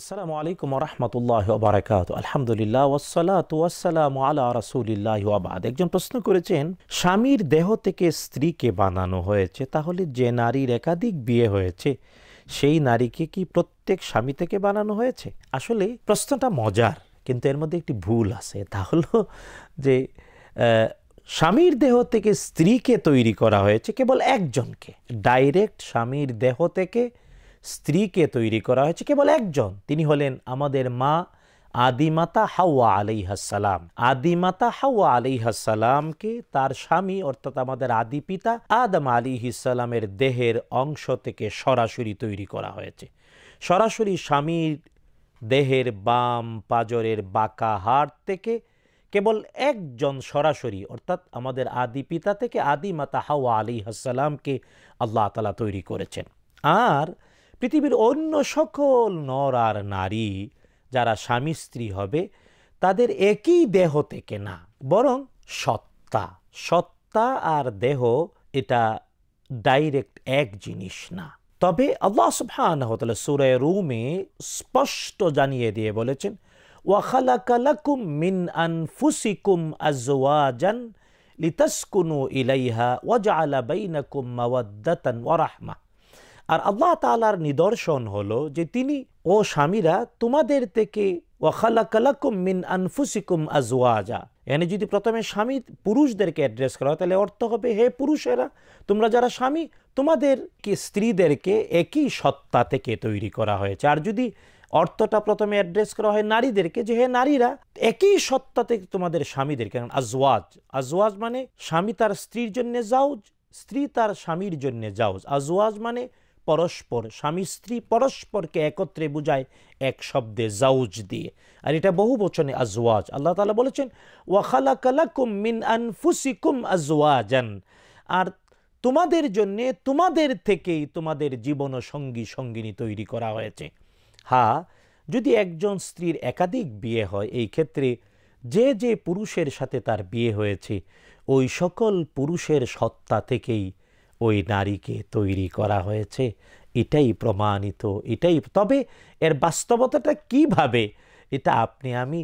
আসসালামু আলাইকুম রহমতুল্লাহ বারাকাত আলহামদুলিল্লাহ ওসালাতাম ওয়াসালাম আলা রাসুলিল্লাহ আবাদ একজন প্রশ্ন করেছেন স্বামীর দেহ থেকে স্ত্রীকে বানানো হয়েছে তাহলে যে নারীর একাধিক বিয়ে হয়েছে সেই নারীকে কি প্রত্যেক স্বামী থেকে বানানো হয়েছে আসলে প্রশ্নটা মজার কিন্তু এর মধ্যে একটি ভুল আছে তা হলো যে স্বামীর দেহ থেকে স্ত্রীকে তৈরি করা হয়েছে কেবল একজনকে ডাইরেক্ট স্বামীর দেহ থেকে স্ত্রীকে তৈরি করা হয়েছে কেবল একজন তিনি হলেন আমাদের মা আদিমাতা হাওয়া আলাইহাসালাম আদিমাতা হাওয়া আলাইহাসালামকে তার স্বামী অর্থাৎ আমাদের আদি পিতা আদম আলিহিসালামের দেহের অংশ থেকে সরাসরি তৈরি করা হয়েছে সরাসরি স্বামীর দেহের বাম পাজরের বাঁকা হাড় থেকে কেবল একজন সরাসরি অর্থাৎ আমাদের আদি পিতা থেকে আদিমাতা হাওয়া আলী হাসালামকে আল্লাহ তালা তৈরি করেছেন আর পৃথিবীর অন্য সকল নর আর নারী যারা স্বামী স্ত্রী হবে তাদের একই দেহ থেকে না বরং সত্তা সত্তা আর দেহ এটা ডাইরেক্ট এক জিনিস না তবে আল্লাহ সুফহান সুরে রুমে স্পষ্ট জানিয়ে দিয়ে বলেছেন ওয়াখালাকালাকুম মিন আনফুসিকুম আজওয়াজান লিতাসকুনু ইলাইহা ওয়াজআলা বাইনাকুম মাওয়াদ্দাতান ওয়া আর আল্লাহ তালার নিদর্শন হলো যে তিনি ও স্বামীরা তোমাদের থেকে ওয়াখালাকালাকুম মিন আনফুসিকুম আজওয়াজা এনে যদি প্রথমে স্বামী পুরুষদেরকে অ্যাড্রেস করা হয় তাহলে অর্থ হবে হে পুরুষেরা তোমরা যারা স্বামী তোমাদের কি স্ত্রীদেরকে একই সত্তা থেকে তৈরি করা হয়েছে আর যদি অর্থটা প্রথমে অ্যাড্রেস করা হয় নারীদেরকে যে হে নারীরা একই সত্তা থেকে তোমাদের স্বামীদের স্বামীদেরকে আজওয়াজ আজওয়াজ মানে স্বামী তার স্ত্রীর জন্যে যাওজ স্ত্রী তার স্বামীর জন্যে যাওজ আজওয়াজ মানে পরস্পর স্বামী স্ত্রী পরস্পরকে একত্রে বুঝায় এক শব্দে জাউজ দিয়ে আর এটা বহু বচনে আজওয়াজ আল্লাহ তালা বলেছেন ওয়াখালা ওয়াখালাকালাকুম মিন আনফুসিকুম আজওয়াজান আর তোমাদের জন্যে তোমাদের থেকেই তোমাদের জীবন সঙ্গী সঙ্গিনী তৈরি করা হয়েছে হা যদি একজন স্ত্রীর একাধিক বিয়ে হয় এই ক্ষেত্রে যে যে পুরুষের সাথে তার বিয়ে হয়েছে ওই সকল পুরুষের সত্তা থেকেই ওই নারীকে তৈরি করা হয়েছে এটাই প্রমাণিত এটাই তবে এর বাস্তবতাটা কিভাবে এটা আপনি আমি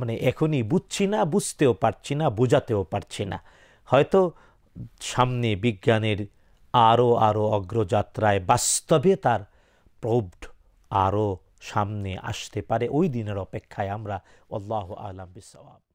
মানে এখনই বুঝছি না বুঝতেও পারছি না বোঝাতেও পারছি না হয়তো সামনে বিজ্ঞানের আরও আরও অগ্রযাত্রায় বাস্তবে তার প্রৌঢ় আরও সামনে আসতে পারে ওই দিনের অপেক্ষায় আমরা আল্লাহ আলম বিসওয়াব